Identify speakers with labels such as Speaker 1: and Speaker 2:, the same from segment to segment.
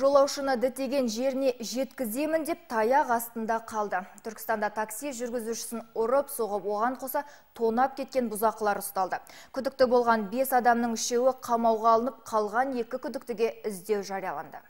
Speaker 1: жолаушыны дітеген жеріне жеткіземін деп таяқ астында қалды. Түркістанда такси жүргізушісін ұрып, соғып оған қоса тонап кеткен бұзақылар ұсталды. Күдікті болған бес адамның үшеуі қамауға алынып қалған екі күдіктіге іздеу жарияланды.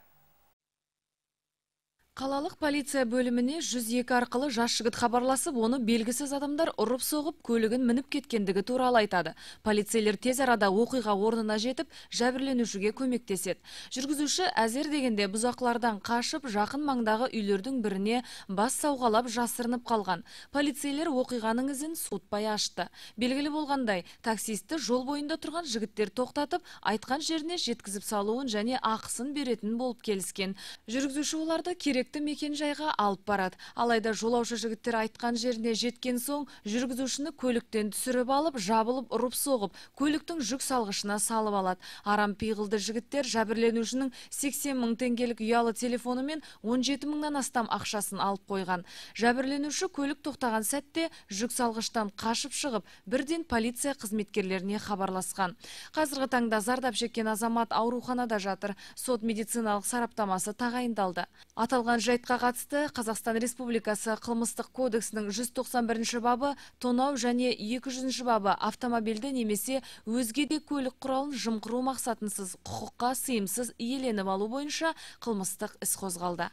Speaker 2: Қалалық полиция бөліміне 102 арқылы жас жігіт хабарласып, оны белгісіз адамдар ұрып соғып, көлігін мініп кеткендігі туралы айтады. Полицейлер тез арада оқиға орнына жетіп, жәбірленушіге көмектеседі. Жүргізуші әзер дегенде бұзақлардан қашып, жақын маңдағы үйлердің біріне бас сауғалап жасырынып қалған. Полицейлер оқиғаның ізін суытпай ашты. Белгілі болғандай, таксисті жол бойында тұрған жігіттер тоқтатып, айтқан жеріне жеткізіп салуын және ақысын беретін болып келіскен. Жүргізуші оларды керек мекен жайға алып барады алайда жолаушы жігіттер айтқан жеріне жеткен соң жүргізушіні көліктен түсіріп алып жабылып ұрып соғып көліктің жүк салғышына салып алады арам пиғылды жігіттер жәбірленушінің сексен мың теңгелік ұялы телефоны мен он жеті астам ақшасын алып қойған жәбірленуші көлік тоқтаған сәтте жүк салғыштан қашып шығып бірден полиция қызметкерлеріне хабарласқан қазіргі таңда зардап шеккен азамат ауруханада жатыр сот медициналық сараптамасы тағайындалды аталған аталған жайтқа қатысты Қазақстан Республикасы қылмыстық кодексінің 191 бабы тонау және 200 бабы автомобильді немесе өзге де көлік құралын жымқыру мақсатынсыз құқыққа сыйымсыз иеленіп алу бойынша қылмыстық іс қозғалды